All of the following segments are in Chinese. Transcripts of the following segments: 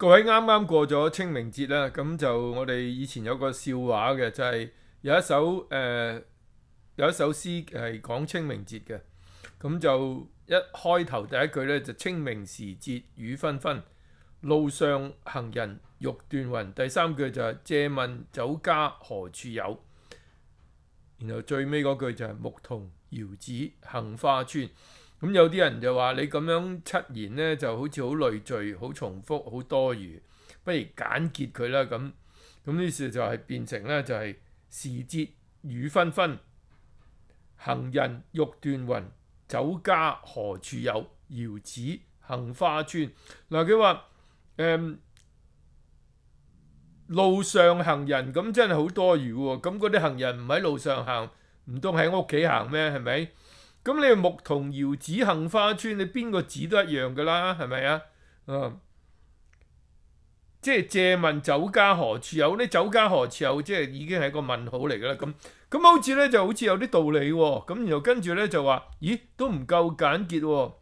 各位啱啱过咗清明节啦，咁就我哋以前有个笑话嘅，就系有一首诶有一首诗系讲清明节嘅，咁就一开头第一句咧就清明时节雨纷纷，路上行人欲断魂。第三句就借问酒家何处有，然后最尾嗰句就系牧童遥指杏花村。咁有啲人就話你咁樣七言咧，就好似好累贅、好重複、好多餘，不如簡潔佢啦。咁咁呢事就係變成咧，就係時節雨紛紛，行人欲斷魂，酒家何處有？遊指杏花村。嗱，佢話誒路上行人，咁真係好多餘喎。咁嗰啲行人唔喺路上行，唔通喺屋企行咩？係咪？咁你木童遥指杏花村，你邊個字都一樣噶啦，係咪啊？啊，即係借問酒家何處有呢酒家何處有？即係已經係個問號嚟嘅啦。咁咁好似咧就好似有啲道理喎。咁然後跟住咧就話，咦都唔夠簡潔。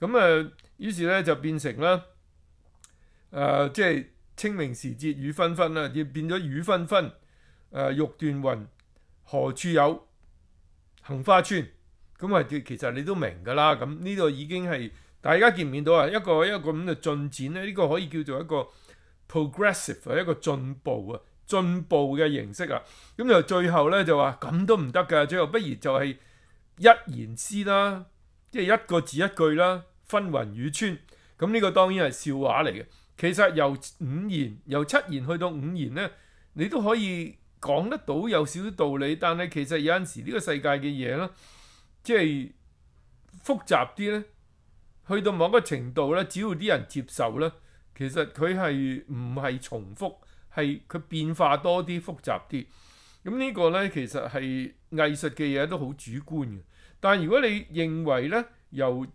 咁诶，於是咧就變成啦，誒即係清明時節雨紛紛啦，要變咗雨紛紛誒玉斷雲何處有杏花村。咁啊，其實你都明㗎啦。咁呢度已經係大家見唔見到啊？一個一個咁嘅進展咧，呢個可以叫做一個 progressive 啊，一個進步啊，進步嘅形式啊。咁就最後咧就話咁都唔得㗎，最後不如就係一言詩啦，即係一個字一句啦，分雲雨穿。咁呢個當然係笑話嚟嘅。其實由五言、由七言去到五言咧，你都可以講得到有少少道理。但係其實有陣時呢個世界嘅嘢咧。即系复杂啲咧，去到某个程度咧，只要啲人接受咧，其实佢系唔系重复，系佢变化多啲、复杂啲。咁呢个咧，其实系艺术嘅嘢都好主观嘅。但如果你认为咧，由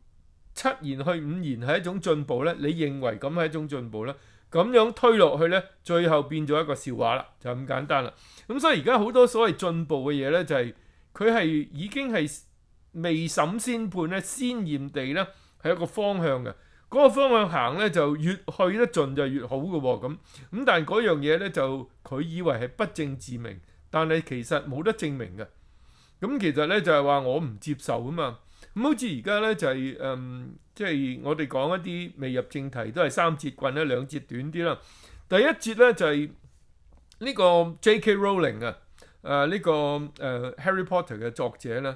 七言去五言系一种进步咧，你认为咁系一种进步咧，咁样推落去呢，最后变咗一个笑话啦，就咁简单啦。咁所以而家好多所谓进步嘅嘢呢，就系佢系已经系。未審先判咧，先驗地咧係一個方向嘅，嗰個方向行咧就越去得盡就越好嘅咁。咁但係嗰樣嘢咧就佢以為係不證自明，但係其實冇得證明嘅。咁其實咧就係話我唔接受啊嘛。咁好似而家咧就係誒，即係我哋講一啲未入正題，都係三節棍咧，兩節短啲啦。第一節咧就係呢個 J.K. Rowling 啊，誒呢個誒 Harry Potter 嘅作者咧。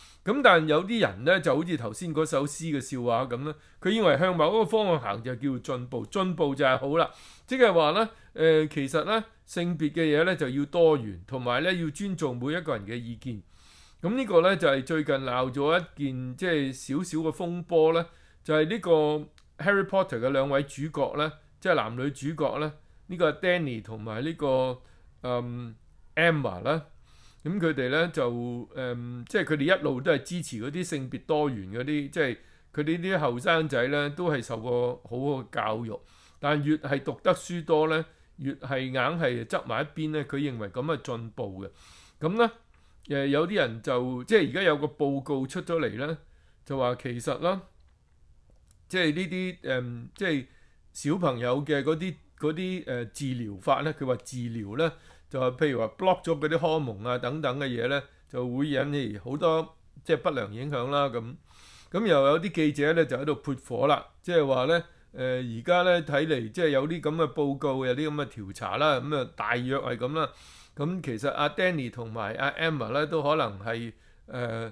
咁但有啲人咧就好似頭先嗰首詩嘅笑話咁咧，佢認為向某一個方向行就叫進步，進步就係好啦。即係話咧，誒其實咧性別嘅嘢咧就要多元，同埋咧要尊重每一個人嘅意見。咁呢個咧就係最近鬧咗一件即係少少嘅風波咧，就係呢個《Harry Potter》嘅兩位主角咧，即係男女主角咧，呢個 Danny 同埋呢個誒 Emma 咧。咁佢哋咧就誒，即係佢哋一路都係支持嗰啲性別多元嗰啲，即係佢哋啲後生仔咧都係受過好好教育，但越係讀得書多咧，越係硬係執埋一邊咧。佢認為咁係進步嘅。咁咧誒，有啲人就即係而家有個報告出咗嚟咧，就話其實啦，即係呢啲誒，即係小朋友嘅嗰啲啲誒治療法咧，佢話治療咧。就係譬如話 block 咗嗰啲荷蒙啊等等嘅嘢咧，就會引起好多即係不良影響啦。咁咁又有啲記者咧就喺度潑火啦，即係話咧誒而家咧睇嚟即係有啲咁嘅報告有啲咁嘅調查啦，咁啊大約係咁啦。咁其實阿 Danny 同埋阿 Emma 咧都可能係誒，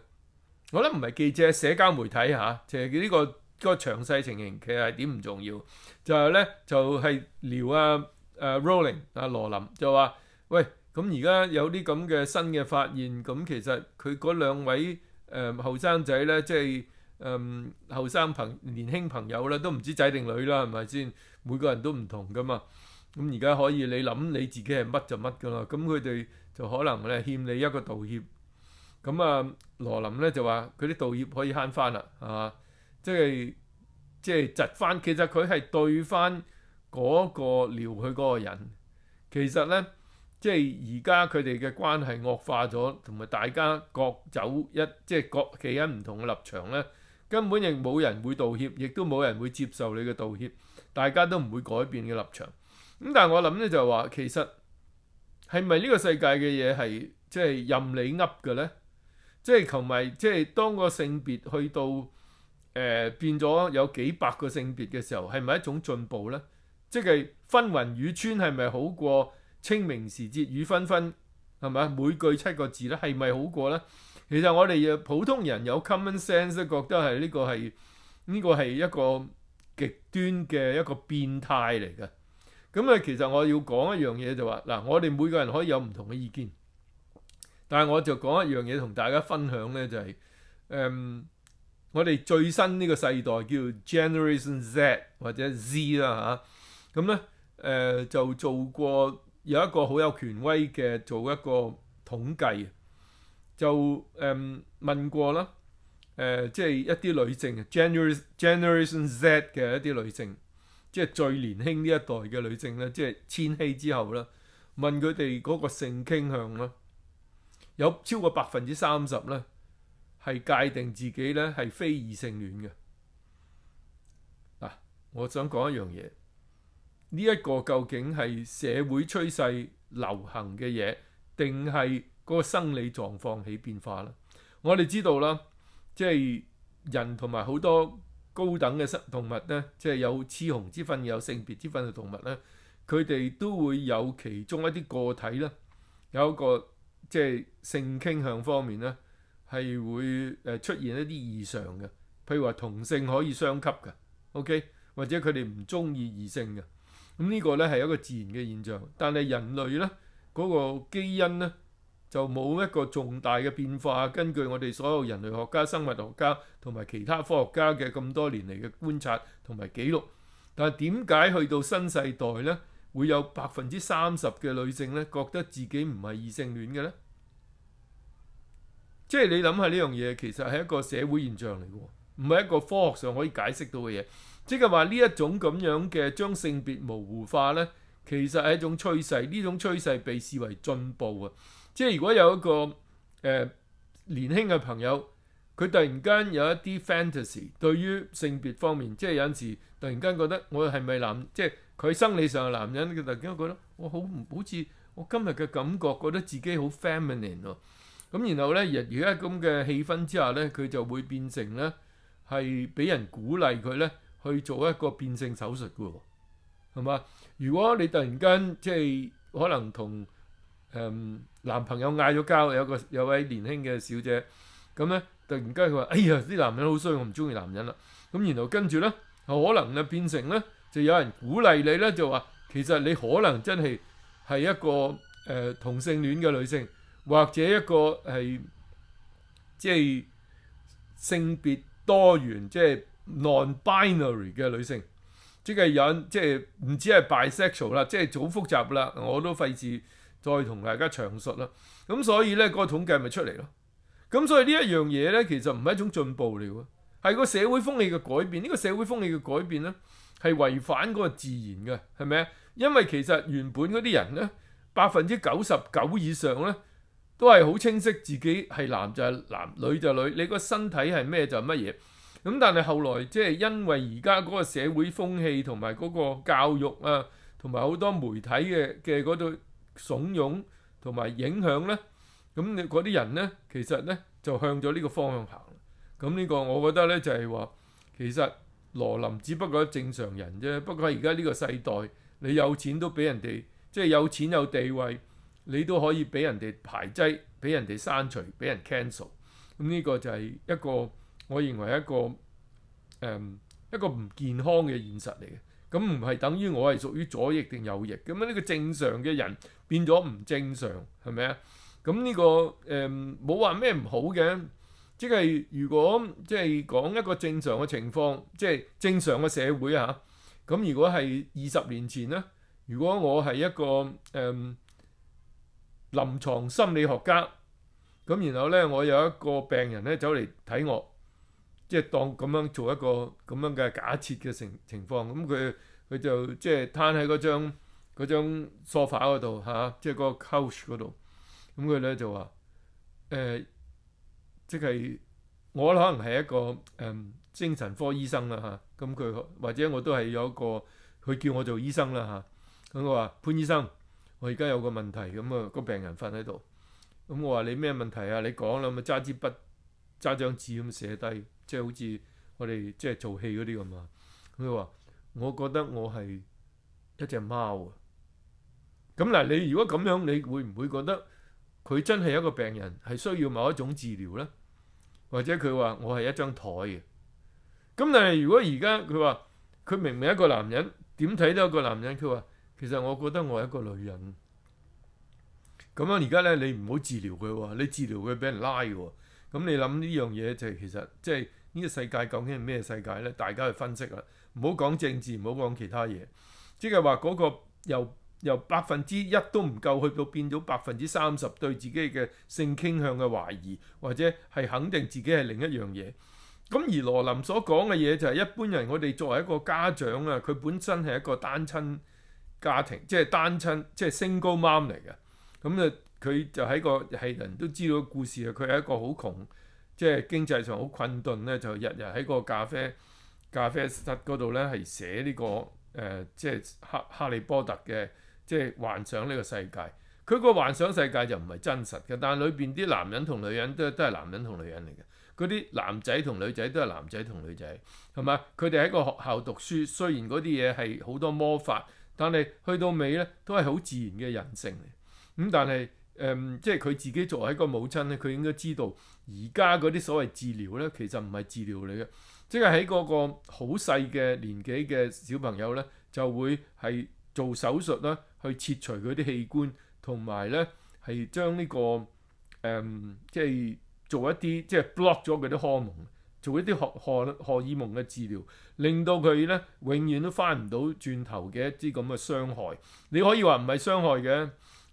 我諗唔係記者，社交媒體嚇，就係呢個個詳細情形其實係點唔重要，就係咧就係聊啊誒 Rolling 阿羅林就話。喂，咁而家有啲咁嘅新嘅發現，咁其實佢嗰兩位誒後生仔咧，即係誒後生朋年輕朋友呢，都唔知仔定女啦，係咪先？每個人都唔同噶嘛。咁而家可以你諗你自己係乜就乜噶啦。咁佢哋就可能咧欠你一個道歉。咁啊，羅林咧就話佢啲道歉可以慳翻啦，係嘛？即係即係窒翻，其實佢係對翻嗰個撩佢嗰個人。其實咧。即係而家佢哋嘅關係惡化咗，同埋大家各走一，即係各企喺唔同嘅立場咧，根本亦冇人會道歉，亦都冇人會接受你嘅道歉，大家都唔會改變嘅立場。咁但係我諗咧就話，其實係咪呢個世界嘅嘢係即係任你噏嘅咧？即係同埋即係當個性別去到誒變咗有幾百個性別嘅時候，係咪一種進步咧？即係分雲與村係咪好過？清明時節雨紛紛，係咪啊？每句七個字咧，係咪好過咧？其實我哋普通人有 common sense 都覺得係呢個係呢個係一個極端嘅一個變態嚟嘅。咁啊，其實我要講一樣嘢就話嗱，我哋每個人可以有唔同嘅意見，但係我就講一樣嘢同大家分享咧，就係誒我哋最新呢個世代叫 generation Z 或者 Z 啦嚇。咁咧誒就做過。有一個好有權威嘅做一個統計，就誒問過啦，誒即係一啲女性，generation g e n e r Z 嘅一啲女性，即係最年輕呢一代嘅女性咧，即係千禧之後啦，問佢哋嗰個性傾向啦，有超過百分之三十咧係界定自己咧係非異性戀嘅。嗱，我想講一樣嘢。呢一個究竟係社會趨勢流行嘅嘢，定係個生理狀況起變化啦？我哋知道啦，即係人同埋好多高等嘅生動物咧，即係有雌雄之分、有性別之分嘅動物咧，佢哋都會有其中一啲個體咧，有一個即係性傾向方面咧，係會誒出現一啲異常嘅，譬如話同性可以相吸嘅，OK，或者佢哋唔中意異性嘅。咁呢個咧係一個自然嘅現象，但係人類咧嗰個基因咧就冇一個重大嘅變化。根據我哋所有人類學家、生物學家同埋其他科學家嘅咁多年嚟嘅觀察同埋記錄，但係點解去到新世代咧會有百分之三十嘅女性咧覺得自己唔係異性戀嘅咧？即係你諗下呢樣嘢，其實係一個社會現象嚟嘅喎，唔係一個科學上可以解釋到嘅嘢。即係話呢一種咁樣嘅將性別模糊化呢，其實係一種趨勢。呢種趨勢被視為進步啊！即係如果有一個誒年輕嘅朋友，佢突然間有一啲 fantasy 對於性別方面，即係有時突然間覺得我係咪男？即係佢生理上係男人，佢突然間覺得我好好似我今日嘅感覺，覺得自己好 feminine 喎。咁然後呢，而家咁嘅氣氛之下呢，佢就會變成呢，係俾人鼓勵佢呢。去做一個變性手術嘅喎，係嘛？如果你突然間即係可能同誒男朋友嗌咗交，有個有位年輕嘅小姐咁咧，突然間佢話：哎呀，啲男人好衰，我唔中意男人啦。咁然後跟住咧，可能咧變成咧，就有人鼓勵你咧，就話其實你可能真係係一個誒同性戀嘅女性，或者一個係即係性別多元即係。non-binary 嘅女性，即系有即系唔止系 bisexual 啦，即系好复杂啦，我都费事再同大家详述啦。咁所以咧，个统计咪出嚟咯。咁所以呢一样嘢咧，其实唔系一种进步嚟嘅，系个社会风气嘅改变。呢个社会风气嘅改变咧，系违反嗰个自然嘅，系咪啊？因为其实原本嗰啲人咧，百分之九十九以上咧，都系好清晰自己系男就系男，女就女，你个身体系咩就乜嘢。咁但系後來即係因為而家嗰個社會風氣同埋嗰個教育啊，同埋好多媒體嘅嘅嗰度慫恿同埋影響咧，咁你嗰啲人咧其實咧就向咗呢個方向行。咁呢個我覺得咧就係話，其實羅林只不過係正常人啫。不過而家呢個世代，你有錢都俾人哋，即係有錢有地位，你都可以俾人哋排擠，俾人哋刪除，俾人 cancel。咁呢個就係一個。我認為一個誒一個唔健康嘅現實嚟嘅，咁唔係等於我係屬於左翼定右翼，咁呢個正常嘅人變咗唔正常，係咪啊？咁呢個誒冇話咩唔好嘅，即係如果即係講一個正常嘅情況，即係正常嘅社會嚇，咁如果係二十年前呢，如果我係一個誒臨床心理學家，咁然後呢，我有一個病人呢走嚟睇我。即係當咁樣做一個咁樣嘅假設嘅情情況，咁佢佢就即係攤喺嗰張嗰張 sofa 嗰度嚇，即係嗰個 coach 嗰度。咁佢咧就話誒，即係我可能係一個誒精神科醫生啦嚇。咁佢或者我都係有一個，佢叫我做醫生啦嚇。咁我話潘醫生，我而家有個問題，咁啊個病人瞓喺度。咁我話你咩問題啊？你講啦，咪揸支筆揸張紙咁寫低。即係好似我哋即係做戲嗰啲咁啊！佢話：我覺得我係一隻貓啊！咁嗱，你如果咁樣，你會唔會覺得佢真係一個病人，係需要某一種治療咧？或者佢話我係一張台啊！咁但係如果而家佢話，佢明明一個男人，點睇都係個男人。佢話其實我覺得我係一個女人。咁樣而家咧，你唔好治療佢喎，你治療佢俾人拉喎。咁你諗呢樣嘢就其實即係。呢個世界究竟係咩世界咧？大家去分析啦，唔好講政治，唔好講其他嘢，即係話嗰個由由百分之一都唔夠，去到變咗百分之三十對自己嘅性傾向嘅懷疑，或者係肯定自己係另一樣嘢。咁而羅林所講嘅嘢就係一般人，我哋作為一個家長啊，佢本身係一個單親家庭，即係單親，即係升高媽嚟嘅。咁啊，佢就喺個係人都知道故事啊，佢係一個好窮。即係經濟上好困頓咧，就日日喺個咖啡咖啡室嗰度咧，係寫呢個誒，即係《哈哈利波特》嘅即係幻想呢個世界。佢個幻想世界就唔係真實嘅，但係裏邊啲男人同女人都都係男人同女人嚟嘅。嗰啲男仔同女仔都係男仔同女仔，係咪？佢哋喺個學校讀書，雖然嗰啲嘢係好多魔法，但係去到尾咧都係好自然嘅人性嚟。咁但係誒，即係佢自己作為一個母親咧，佢應該知道。而家嗰啲所謂治療咧，其實唔係治療嚟嘅，即係喺嗰個好細嘅年紀嘅小朋友咧，就會係做手術啦，去切除佢啲器官，同埋咧係將呢個誒即係做一啲即係 block 咗佢啲荷蒙，做一啲荷荷荷爾蒙嘅治療，令到佢咧永遠都翻唔到轉頭嘅一啲咁嘅傷害。你可以話唔係傷害嘅，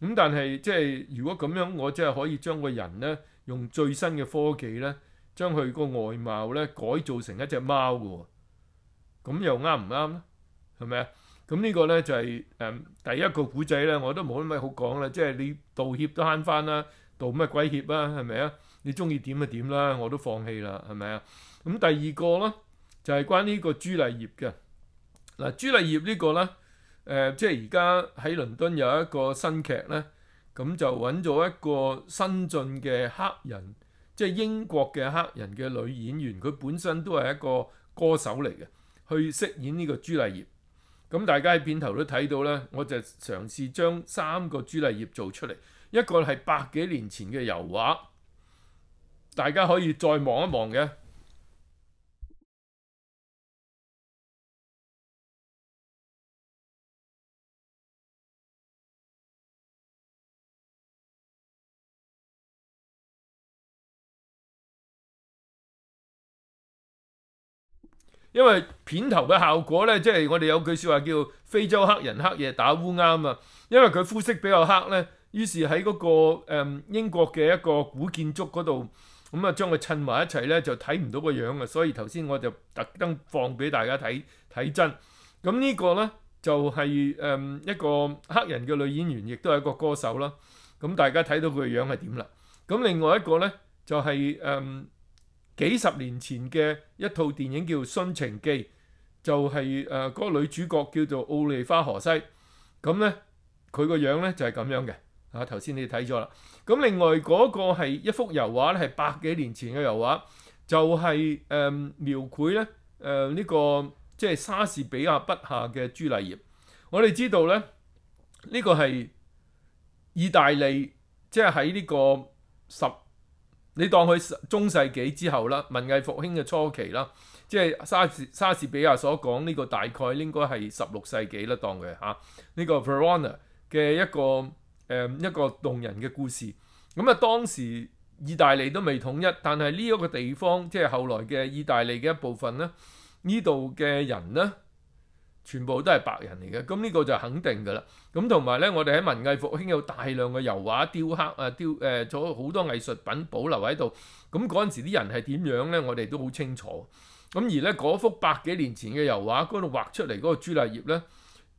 咁但係即係如果咁樣，我真係可以將個人咧。用最新嘅科技咧，將佢個外貌咧改造成一隻貓嘅，咁又啱唔啱咧？係咪啊？咁呢個咧就係誒第一個古仔咧，我都冇乜好講啦，即係你道歉都慳翻啦，道乜鬼歉啊？係咪啊？你中意點就點啦，我都放棄啦，係咪啊？咁第二個啦，就係關呢個朱麗葉嘅嗱，朱麗葉呢個咧，誒即係而家喺倫敦有一個新劇咧。咁就揾咗一個新晉嘅黑人，即係英國嘅黑人嘅女演員，佢本身都係一個歌手嚟嘅，去飾演呢個朱麗葉。咁大家喺片頭都睇到呢，我就嘗試將三個朱麗葉做出嚟，一個係百幾年前嘅油畫，大家可以再望一望嘅。因為片頭嘅效果呢，即係我哋有句説話叫非洲黑人黑夜打烏鴉啊嘛。因為佢膚色比較黑呢，於是喺嗰個英國嘅一個古建築嗰度，咁啊將佢襯埋一齊呢，就睇唔到個樣啊。所以頭先我就特登放俾大家睇睇真。咁呢個呢，就係誒一個黑人嘅女演員，亦都係一個歌手啦。咁大家睇到佢嘅樣係點啦。咁另外一個呢，就係誒。幾十年前嘅一套電影叫《殉情記》，就係誒嗰個女主角叫做奧利花荷西，咁呢，佢個樣呢就係咁樣嘅。啊，頭先你睇咗啦。咁另外嗰個係一幅油畫咧，係百幾年前嘅油畫，就係誒描繪咧誒呢個即係莎士比亞筆下嘅朱麗葉。我哋知道呢，呢個係意大利，即係喺呢個十。你當佢中世紀之後啦，文藝復興嘅初期啦，即係莎士莎士比亞所講呢個大概應該係十六世紀啦，當佢嚇呢個 Verona 嘅一個誒一個動人嘅故事。咁啊，當時意大利都未統一，但係呢一個地方即係後來嘅意大利嘅一部分咧，呢度嘅人咧。全部都係白人嚟嘅，咁呢個就肯定㗎啦。咁同埋咧，我哋喺文藝復興有大量嘅油畫、雕刻啊雕誒，咗好多藝術品保留喺度。咁嗰陣時啲人係點樣咧？我哋都好清楚。咁而咧嗰幅百幾年前嘅油畫，嗰度畫出嚟嗰個朱麗葉咧，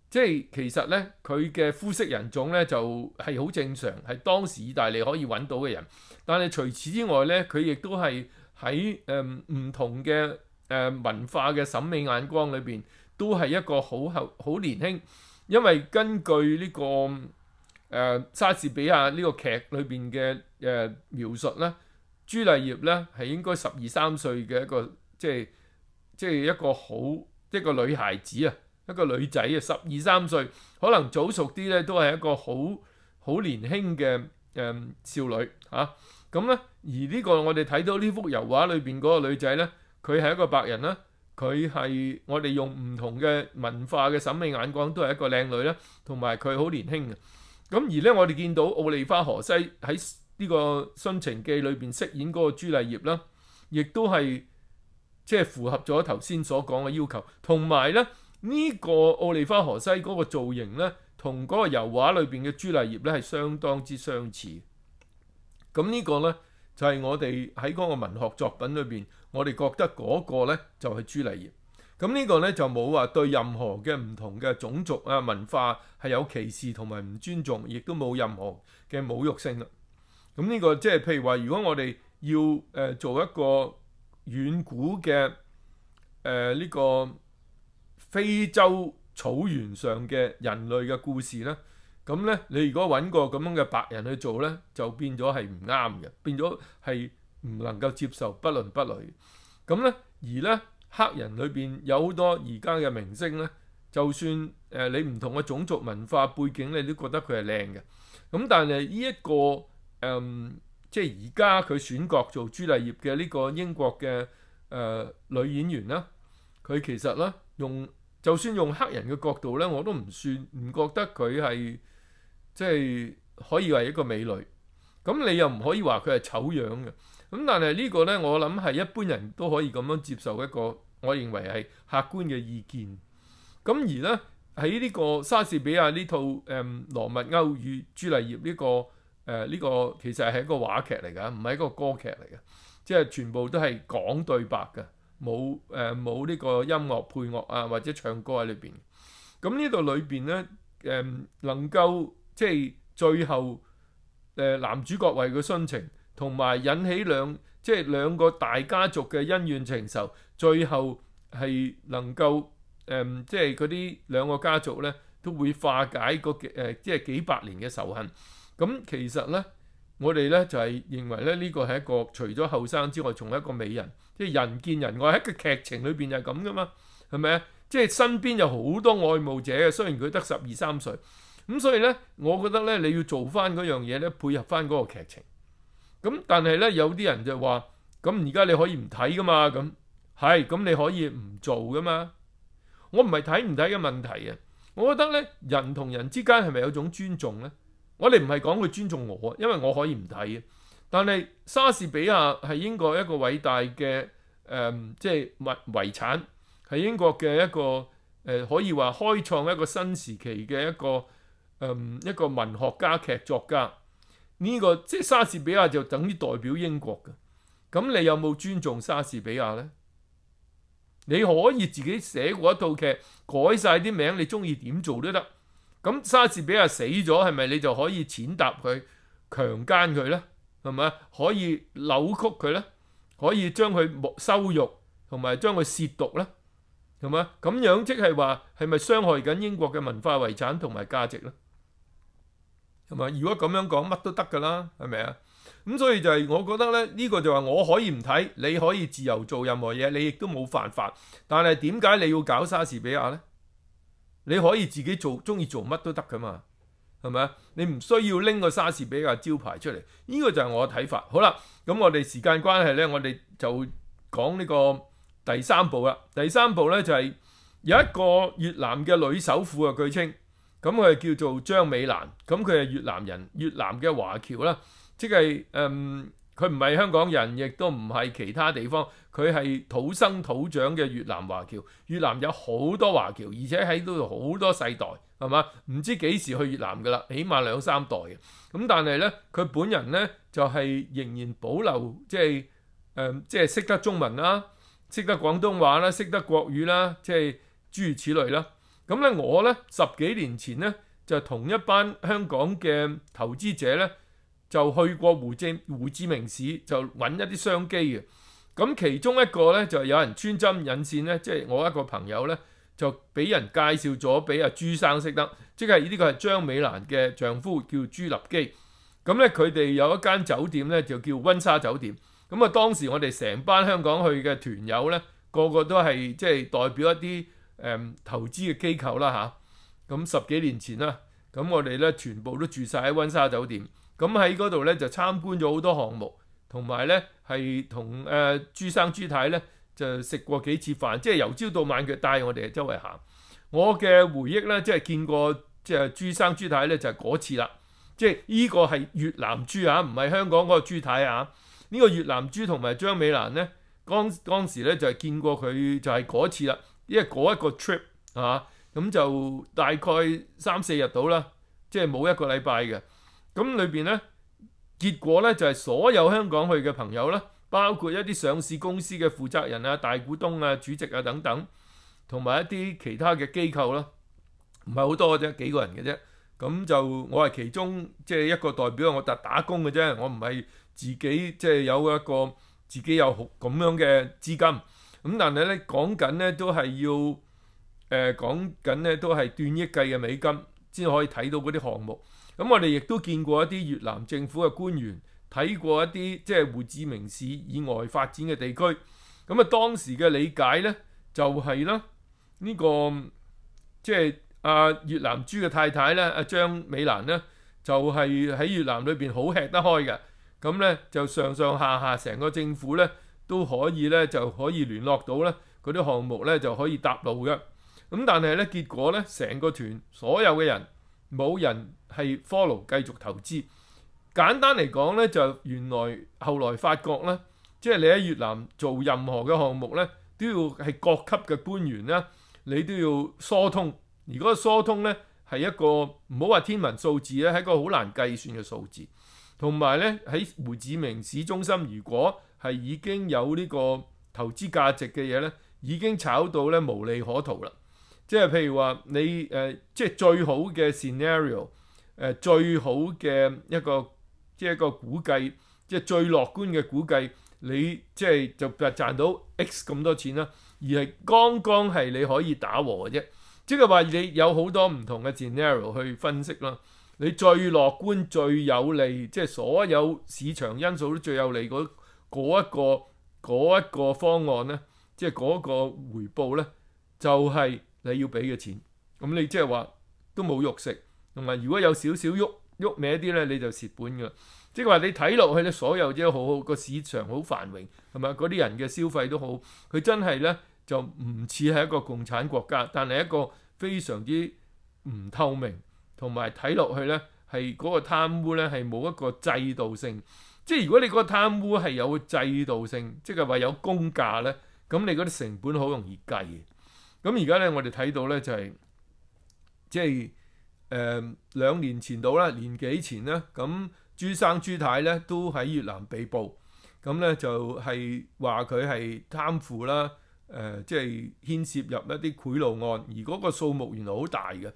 即係其實咧佢嘅膚色人種咧就係好正常，係當時意大利可以揾到嘅人。但係除此之外咧，佢亦都係喺誒唔同嘅誒文化嘅審美眼光裏邊。都係一個好後好年輕，因為根據呢個誒莎士比亞呢個劇裏邊嘅誒描述咧，朱麗葉咧係應該十二三歲嘅一個，即系即係一個好一個女孩子啊，一個女仔啊，十二三歲，可能早熟啲咧，都係一個好好年輕嘅誒少女嚇。咁咧，而呢個我哋睇到呢幅油畫裏邊嗰個女仔咧，佢係一個白人啦。佢係我哋用唔同嘅文化嘅審美眼光都係一個靚女啦，同埋佢好年輕嘅。咁而咧，我哋見到奧利花荷西喺呢個《殉情記》裏邊飾演嗰個朱麗葉啦，亦都係即係符合咗頭先所講嘅要求。同埋咧，呢個奧利花荷西嗰個造型咧，同嗰個油畫裏邊嘅朱麗葉咧係相當之相似。咁呢個咧就係我哋喺嗰個文學作品裏邊。我哋覺得嗰個咧就係朱麗葉，咁呢個咧就冇話對任何嘅唔同嘅種族啊文化係有歧視同埋唔尊重，亦都冇任何嘅侮辱性啦。咁呢個即係譬如話，如果我哋要誒做一個遠古嘅誒呢個非洲草原上嘅人類嘅故事咧，咁咧你如果揾個咁樣嘅白人去做咧，就變咗係唔啱嘅，變咗係。唔能夠接受不倫不類咁咧，而咧黑人裏邊有好多而家嘅明星咧，就算誒你唔同嘅種族文化背景你都覺得佢係靚嘅。咁但係呢一個誒，即係而家佢選角做朱麗葉嘅呢個英國嘅誒女演員啦，佢其實咧用就算用黑人嘅角度咧，我都唔算唔覺得佢係即係可以話一個美女。咁你又唔可以話佢係醜樣嘅。咁但係呢個呢，我諗係一般人都可以咁樣接受一個，我認為係客觀嘅意見。咁而呢，喺呢個莎士比亞呢套誒《羅密歐與朱麗葉》呢個誒呢個其實係一個話劇嚟㗎，唔係一個歌劇嚟嘅，即係全部都係講對白嘅，冇誒冇呢個音樂配樂啊或者唱歌喺裏邊。咁呢度裏邊呢，誒能夠即係最後誒男主角為佢殉情。同埋引起兩即係兩個大家族嘅恩怨情仇，最後係能夠誒，即係嗰啲兩個家族咧都會化解個誒，即係幾百年嘅仇恨。咁其實咧，我哋咧就係認為咧，呢個係一個除咗後生之外，仲一個美人，即係人見人愛。喺個劇情裏邊就係咁噶嘛，係咪啊？即係身邊有好多愛慕者嘅，雖然佢得十二三歲。咁所以咧，我覺得咧，你要做翻嗰樣嘢咧，配合翻嗰個劇情。咁但系咧，有啲人就话，咁而家你可以唔睇噶嘛？咁系，咁你可以唔做噶嘛？我唔系睇唔睇嘅问题啊！我觉得咧，人同人之间系咪有种尊重咧？我哋唔系讲佢尊重我啊，因为我可以唔睇嘅。但系莎士比亚系英国一个伟大嘅诶，即系物遗产，系英国嘅一个诶，可以话开创一个新时期嘅一个诶一个文学家、剧作家。呢個即係莎士比亞就等於代表英國嘅，咁你有冇尊重莎士比亞呢？你可以自己寫過一套劇，改晒啲名，你中意點做都得。咁莎士比亞死咗，係咪你就可以踐踏佢、強姦佢呢？係咪可以扭曲佢呢？可以將佢收辱同埋將佢涉毒呢？係咪咁樣即係話係咪傷害緊英國嘅文化遺產同埋價值呢？係咪？如果咁樣講，乜都得噶啦，係咪啊？咁所以就係我覺得咧，呢個就話我可以唔睇，你可以自由做任何嘢，你亦都冇犯法。但係點解你要搞莎士比亞咧？你可以自己做，中意做乜都得噶嘛，係咪啊？你唔需要拎個莎士比亞招牌出嚟。呢個就係我睇法。好啦，咁我哋時間關係咧，我哋就講呢個第三步啦。第三步咧就係有一個越南嘅女首富啊，據稱。咁佢叫做張美蘭，咁佢係越南人，越南嘅華僑啦，即係誒，佢唔係香港人，亦都唔係其他地方，佢係土生土長嘅越南華僑。越南有好多華僑，而且喺度好多世代，係嘛？唔知幾時去越南噶啦，起碼兩三代嘅。咁但係咧，佢本人咧就係仍然保留，即係誒，即係識得中文啦，識得廣東話啦，識得國語啦，即係諸如此類啦。咁咧，我咧十幾年前咧就同一班香港嘅投資者咧就去過胡志胡志明市就揾一啲商機嘅。咁其中一個咧就有人穿針引線咧，即係我一個朋友咧就俾人介紹咗俾阿朱生識得，即係呢個係張美蘭嘅丈夫叫朱立基。咁咧佢哋有一間酒店咧就叫溫莎酒店。咁啊當時我哋成班香港去嘅團友咧個個都係即係代表一啲。誒投資嘅機構啦嚇，咁十幾年前啦，咁我哋咧全部都住曬喺溫莎酒店，咁喺嗰度咧就參觀咗好多項目，同埋咧係同誒朱生朱太咧就食過幾次飯，即係由朝到晚佢帶我哋周圍行。我嘅回憶咧，即係見過即係朱生朱太咧，就係嗰次啦，即係呢個係越南豬啊，唔係香港嗰個豬太啊。呢個越南豬同埋張美蘭咧，剛剛時咧就係見過佢，就係嗰次啦。因為嗰一個 trip 啊，咁就大概三四日到啦，即係冇一個禮拜嘅。咁裏邊呢，結果呢，就係所有香港去嘅朋友啦，包括一啲上市公司嘅負責人啊、大股東啊、主席啊等等，同埋一啲其他嘅機構啦，唔係好多嘅啫，幾個人嘅啫。咁就我係其中即係一個代表，我特打工嘅啫，我唔係自己即係有一個自己有咁樣嘅資金。咁但係咧講緊咧都係要誒講緊咧都係斷億計嘅美金先可以睇到嗰啲項目。咁我哋亦都見過一啲越南政府嘅官員睇過一啲即係胡志明市以外發展嘅地區。咁啊當時嘅理解咧就係啦，呢個即係阿越南豬嘅太太咧，阿張美蘭咧，就係喺越南裏邊好吃得開嘅。咁咧就上上下下成個政府咧。都可以咧，就可以聯絡到咧，嗰啲項目咧就可以搭路嘅。咁但係咧，結果咧，成個團所有嘅人冇人係 follow 繼續投資。簡單嚟講咧，就原來後來發覺咧，即係你喺越南做任何嘅項目咧，都要係各級嘅官員啦，你都要疏通。如果疏通咧係一個唔好話天文數字咧，係一個好難計算嘅數字。同埋咧喺胡志明市中心，如果係已經有呢個投資價值嘅嘢咧，已經炒到咧無利可圖啦。即係譬如話你誒，即係最好嘅 scenario，誒最好嘅一個即係一個估計，即係最樂觀嘅估計，你即係就賺到 X 咁多錢啦。而係剛剛係你可以打和嘅啫，即係話你有好多唔同嘅 scenario 去分析啦。你最樂觀、最有利，即係所有市場因素都最有利嗰嗰一個嗰一個方案咧，即係嗰個回報咧，就係你要俾嘅錢。咁你即係話都冇肉食，同埋如果有少少喐喐歪啲咧，你就蝕本㗎。即係話你睇落去咧，所有嘢好好個市場好繁榮，係咪？嗰啲人嘅消費都好，佢真係咧就唔似係一個共產國家，但係一個非常之唔透明。同埋睇落去呢，係嗰個貪污呢，係冇一個制度性，即係如果你嗰個貪污係有制度性，即係話有公價呢，咁你嗰啲成本好容易計咁而家呢，我哋睇到呢、就係，即係誒兩年前到啦，年幾前呢，咁朱生朱太呢都喺越南被捕，咁呢就係話佢係貪腐啦，誒即係牽涉入一啲賄賂案，而嗰個數目原來好大嘅。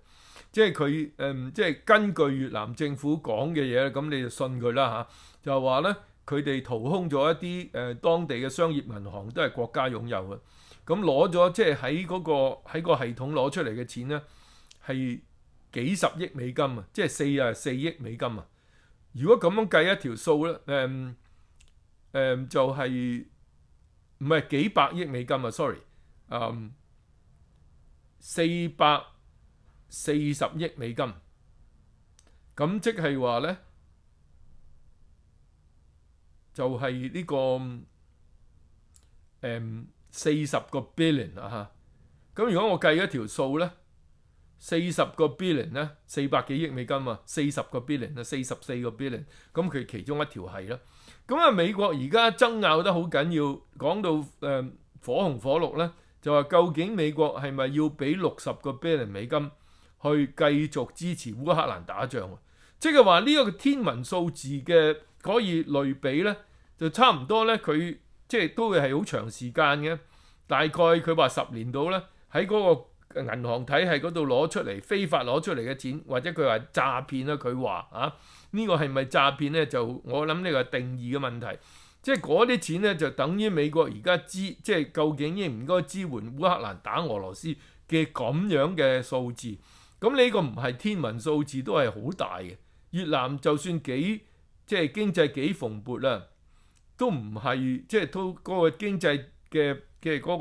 即係佢誒，即係根據越南政府講嘅嘢咁你就信佢啦嚇。就話咧，佢哋掏空咗一啲誒當地嘅商業銀行，都係國家擁有嘅。咁攞咗即係喺嗰個喺個系統攞出嚟嘅錢咧，係幾十億美金啊！即係四啊四億美金啊！如果咁樣計一條數咧，誒誒就係唔係幾百億美金啊？Sorry，嗯，四百。四十億美金，咁即係話咧，就係呢個誒四十個 billion 啊嚇。咁如果我計一條數咧，四十個 billion 咧，四百幾億美金啊，四十個 billion 啊，四十四個 billion，咁佢其中一條係啦。咁啊，美國而家爭拗得好緊要，講到誒火紅火綠咧，就話究竟美國係咪要俾六十個 billion 美金？去繼續支持烏克蘭打仗即係話呢個天文數字嘅可以類比咧，就差唔多咧。佢即係都會係好長時間嘅，大概佢話十年度咧，喺嗰個銀行體系嗰度攞出嚟非法攞出嚟嘅錢，或者佢話詐騙啦。佢話啊，呢個係咪詐騙咧？就我諗呢個定義嘅問題。即係嗰啲錢咧，就等於美國而家支即係究竟應唔該支援烏克蘭打俄羅斯嘅咁樣嘅數字。咁呢个唔系天文数字，都系好大嘅。越南就算几即系经济几蓬勃啦，都唔系即系都嗰个经济嘅嘅嗰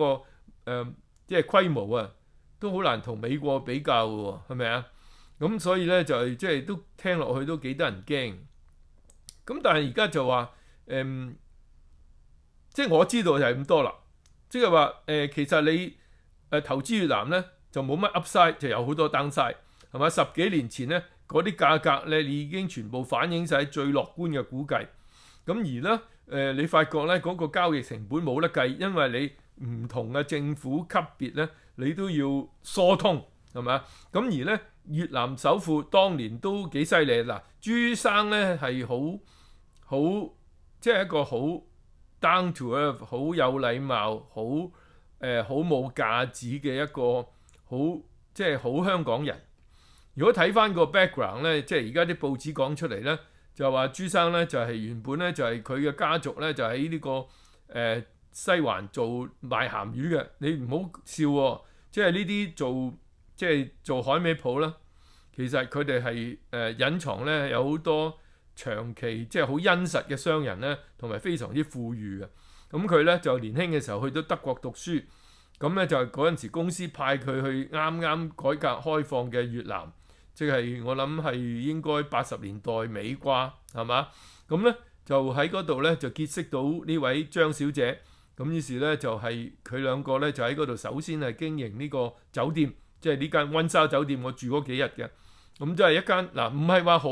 个诶，即系规模啊，都好难同美国比较嘅，系咪啊？咁所以咧就系即系都听落去都几得人惊。咁但系而家就话诶，即系我知道就系咁多啦。即系话诶，其实你诶投资越南咧。就冇乜 Upside，就有好多 downside，係咪？十幾年前呢，嗰啲價格咧，你已經全部反映晒最樂觀嘅估計。咁而呢，誒你發覺呢嗰個交易成本冇得計，因為你唔同嘅政府級別呢，你都要疏通，係咪？咁而呢，越南首富當年都幾犀利嗱，朱生呢係好好即係一個好 down to earth，好有禮貌，好誒好冇架子嘅一個。好即係好香港人。如果睇翻個 background 咧，即係而家啲報紙講出嚟咧，就話朱生咧就係原本咧就係佢嘅家族咧就喺呢個誒西環做賣鹹魚嘅。你唔好笑，即係呢啲做即係做海味鋪啦。其實佢哋係誒隱藏咧有好多長期即係好殷實嘅商人咧，同埋非常之富裕嘅。咁佢咧就年輕嘅時候去到德國讀書。咁咧就係嗰陣時公司派佢去啱啱改革開放嘅越南，即係我諗係應該八十年代尾啩，係嘛？咁咧就喺嗰度咧就結識到呢位張小姐，咁於是咧就係佢兩個咧就喺嗰度首先係經營呢個酒店，即係呢間溫莎酒店，我住嗰幾日嘅。咁即係一間嗱，唔係話好，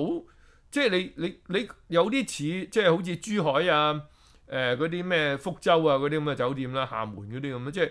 即係你你你有啲似即係好似珠海啊、誒嗰啲咩福州啊嗰啲咁嘅酒店啦、廈門嗰啲咁啊，即係。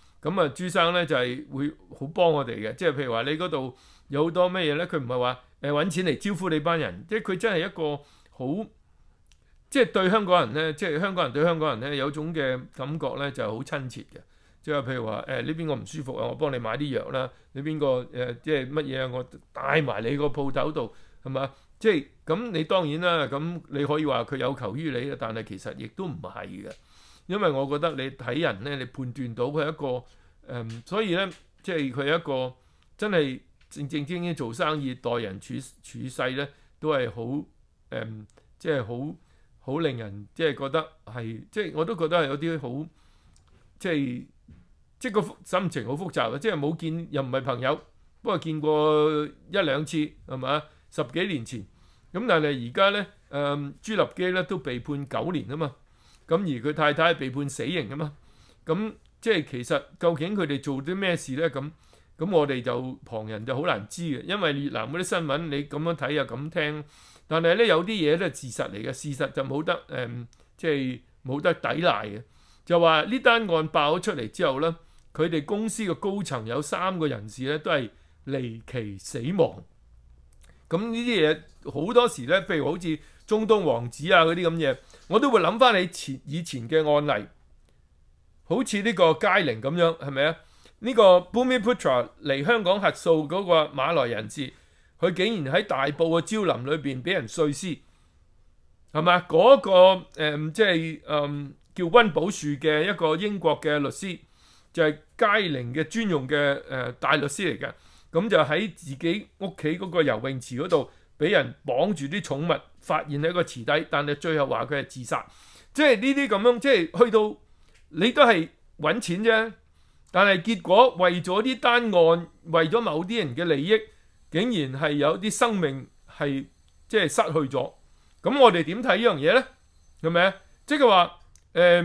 咁啊，朱生咧就係會好幫我哋嘅，即係譬如話你嗰度有好多咩嘢咧，佢唔係話誒揾錢嚟招呼你班人，即係佢真係一個好，即係對香港人咧，即係香港人對香港人咧有種嘅感覺咧就係好親切嘅，即係譬如話誒呢邊個唔舒服啊，我幫你買啲藥啦，你邊個誒即係乜嘢啊，我帶埋你個鋪頭度係嘛，即係咁你當然啦，咁你可以話佢有求於你啦，但係其實亦都唔係嘅。因為我覺得你睇人咧，你判斷到佢一個誒，所以咧即係佢一個真係正正經經做生意、待人處處世咧，都係好誒，即係好好令人即係覺得係即係我都覺得有啲好即係即個心情好複雜啊！即係冇見又唔係朋友，不過見過一兩次係嘛？十幾年前咁，但係而家咧誒，朱立基咧都被判九年啊嘛～咁而佢太太被判死刑嘅嘛，咁即系其實究竟佢哋做啲咩事咧？咁咁我哋就旁人就好難知嘅，因為越南嗰啲新聞你咁樣睇又咁聽，但係咧有啲嘢都係事實嚟嘅，事實就冇得誒，即係冇得抵賴嘅。就話呢單案爆咗出嚟之後咧，佢哋公司嘅高層有三個人士咧都係離奇死亡。咁呢啲嘢好多時咧，譬如好似。中东王子啊嗰啲咁嘢，我都會諗翻你前以前嘅案例，好似呢個佳玲咁樣，係咪啊？呢個 b o o m i Putra 嚟香港核數嗰個馬來人士，佢竟然喺大埔嘅蕉林裏边俾人碎尸。係嘛？嗰個即係嗯叫温宝樹嘅一個英國嘅律師，就係佳玲嘅專用嘅誒大律師嚟嘅，咁就喺自己屋企嗰個游泳池嗰度俾人綁住啲寵物。发现系一个池底，但系最后话佢系自杀，即系呢啲咁样，即系去到你都系揾钱啫。但系结果为咗啲单案，为咗某啲人嘅利益，竟然系有啲生命系即系失去咗。咁我哋点睇呢样嘢呢？係咪即系话诶，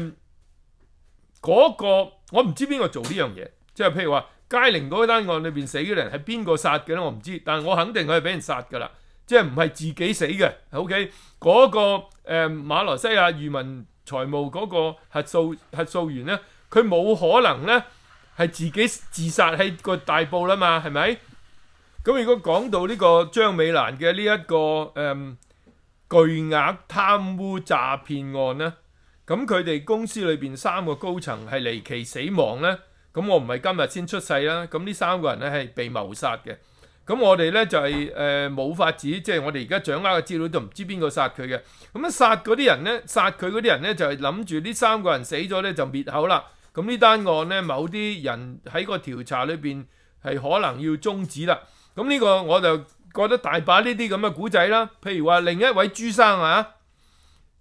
嗰个我唔知边个做呢样嘢，即系譬如话佳玲嗰单案里边死嘅人系边个杀嘅咧？我唔知，但系我肯定佢系俾人杀噶啦。即係唔係自己死嘅，OK？嗰個誒馬來西亞漁民財務嗰個核數核數員咧，佢冇可能咧係自己自殺喺個大埔啦嘛，係咪？咁如果講到呢個張美蘭嘅呢一個誒巨額貪污詐騙案咧，咁佢哋公司裏邊三個高層係離奇死亡咧，咁我唔係今日先出世啦，咁呢三個人咧係被謀殺嘅。咁我哋咧就係誒冇法子，即係我哋而家掌握嘅資料都唔知邊個殺佢嘅。咁啊殺嗰啲人咧，殺佢嗰啲人咧就係諗住呢三個人死咗咧就滅口啦。咁呢單案咧，某啲人喺個調查裏邊係可能要終止啦。咁呢個我就覺得大把呢啲咁嘅古仔啦。譬如話另一位朱生啊，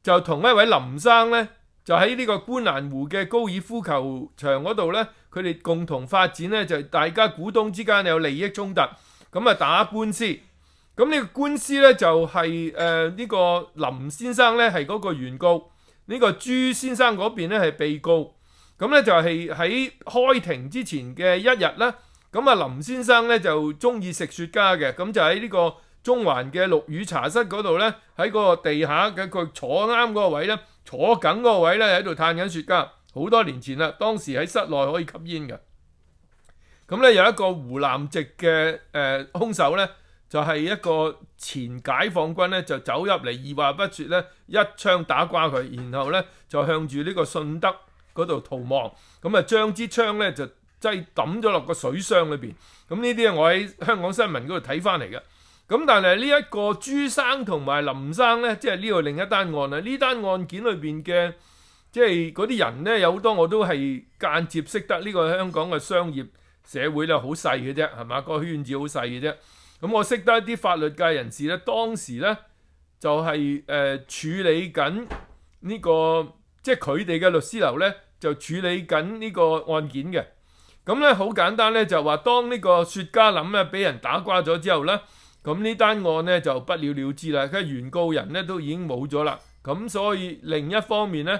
就同一位林生咧，就喺呢個觀蘭湖嘅高爾夫球場嗰度咧，佢哋共同發展咧就大家股東之間有利益衝突。咁啊打官司，咁呢個官司咧就係誒呢個林先生咧係嗰個原告，呢個朱先生嗰邊咧係被告。咁咧就係喺開庭之前嘅一日咧，咁啊林先生咧就中意食雪茄嘅，咁就喺呢個中環嘅綠雨茶室嗰度咧，喺個地下嘅佢坐啱嗰個位咧，坐緊嗰個位咧喺度嘆緊雪茄，好多年前啦，當時喺室內可以吸煙嘅。咁咧有一個湖南籍嘅誒兇手咧，就係一個前解放軍咧，就走入嚟，二話不絕咧，一槍打瓜佢，然後咧就向住呢個順德嗰度逃亡，咁啊將支槍咧就即係抌咗落個水箱裏邊。咁呢啲啊我喺香港新聞嗰度睇翻嚟嘅。咁但係呢一個朱生同埋林生咧，即係呢個另一單案啊。呢單案件裏邊嘅即係嗰啲人咧，有好多我都係間接識得呢個香港嘅商業。社會咧好細嘅啫，係嘛個圈子好細嘅啫。咁我識得一啲法律界人士咧，當時咧就係誒處理緊呢個，即係佢哋嘅律師樓咧就處理緊呢個案件嘅。咁咧好簡單咧，就話當呢個雪茄林咧俾人打瓜咗之後咧，咁呢單案咧就不了了之啦。佢原告人咧都已經冇咗啦，咁所以另一方面咧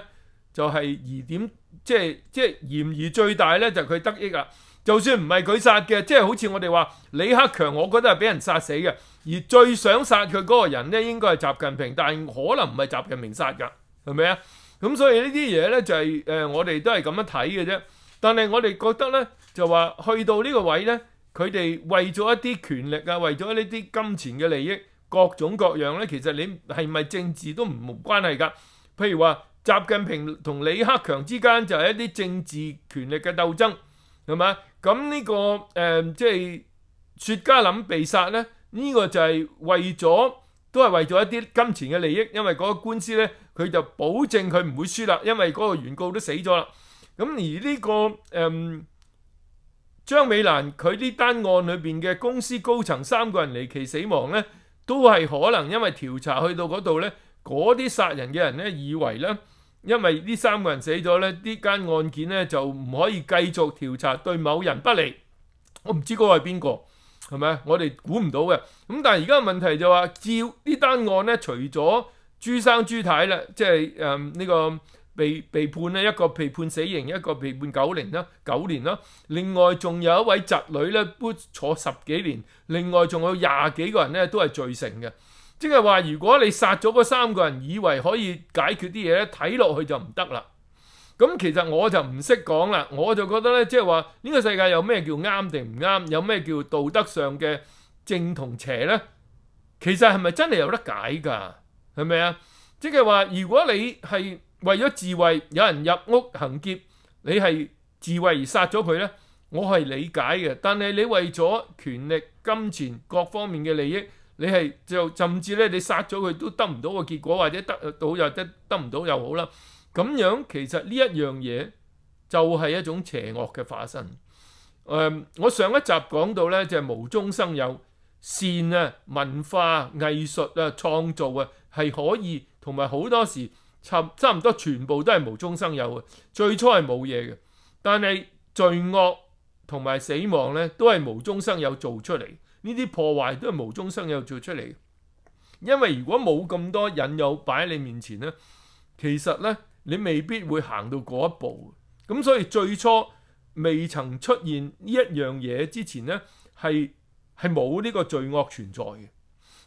就係疑點，即係即係嫌疑最大咧就佢得益啦。就算唔係佢殺嘅，即係好似我哋話李克強，我覺得係俾人殺死嘅。而最想殺佢嗰個人咧，應該係習近平，但可能唔係習近平殺㗎，係咪啊？咁所以呢啲嘢咧就係誒，我哋都係咁樣睇嘅啫。但係我哋覺得咧，就話去到呢個位咧，佢哋為咗一啲權力啊，為咗呢啲金錢嘅利益，各種各樣咧，其實你係咪政治都唔冇關係㗎。譬如話習近平同李克強之間就係一啲政治權力嘅鬥爭。係嘛？咁呢個誒，即係薛家林被殺咧，呢個就係為咗，都係為咗一啲金錢嘅利益，因為嗰個官司咧，佢就保證佢唔會輸啦，因為嗰個原告都死咗啦。咁而呢個誒張美蘭佢呢單案裏邊嘅公司高層三個人離奇死亡咧，都係可能因為調查去到嗰度咧，嗰啲殺人嘅人咧以為咧。因為呢三個人死咗咧，呢間案件咧就唔可以繼續調查，對某人不利。我唔知嗰個係邊個，係咪我哋估唔到嘅。咁但係而家問題就話，照呢單案咧，除咗朱生朱太啦，即係呢個被被判咧一個被判死刑，一個被判九年啦九年啦，另外仲有一位侄女咧都坐十幾年，另外仲有廿幾個人咧都係罪成嘅。即系话，如果你杀咗嗰三个人，以为可以解决啲嘢咧，睇落去就唔得啦。咁其实我就唔识讲啦，我就觉得咧，即系话呢个世界有咩叫啱定唔啱，有咩叫道德上嘅正同邪咧？其实系咪真系有得解噶？系咪啊？即系话，如果你系为咗自卫，有人入屋行劫，你系自卫而杀咗佢咧，我系理解嘅。但系你为咗权力、金钱各方面嘅利益，你係就甚至咧，你殺咗佢都得唔到個結果，或者得到又得，得唔到又好啦。咁樣其實呢一樣嘢就係一種邪惡嘅化身。誒，我上一集講到咧，就係無中生有，善啊、文化、藝術啊、創造啊，係可以同埋好多時差差唔多全部都係無中生有嘅。最初係冇嘢嘅，但係罪惡同埋死亡咧，都係無中生有做出嚟。呢啲破壞都係無中生有做出嚟，因為如果冇咁多引誘擺喺你面前咧，其實咧你未必會行到嗰一步。咁所以最初未曾出現呢一樣嘢之前咧，係係冇呢個罪惡存在嘅。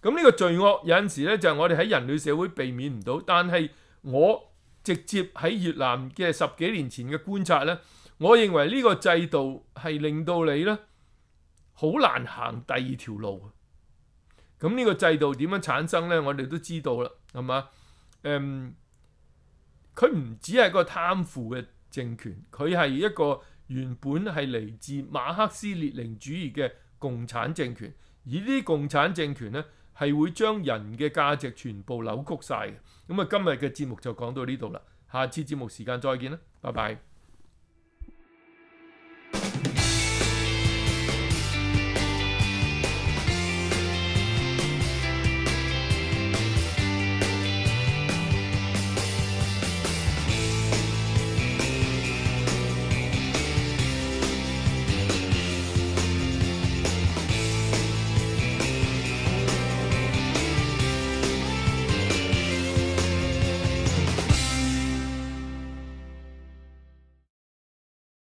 咁呢個罪惡有陣時咧就係我哋喺人類社會避免唔到。但係我直接喺越南嘅十幾年前嘅觀察咧，我認為呢個制度係令到你咧。好難行第二條路，咁呢個制度點樣產生呢？我哋都知道啦，係嘛？誒，佢唔只係個貪腐嘅政權，佢係一個原本係嚟自馬克思列寧主義嘅共產政權，而呢啲共產政權呢，係會將人嘅價值全部扭曲晒嘅。咁啊，今日嘅節目就講到呢度啦，下次節目時間再見啦，拜拜。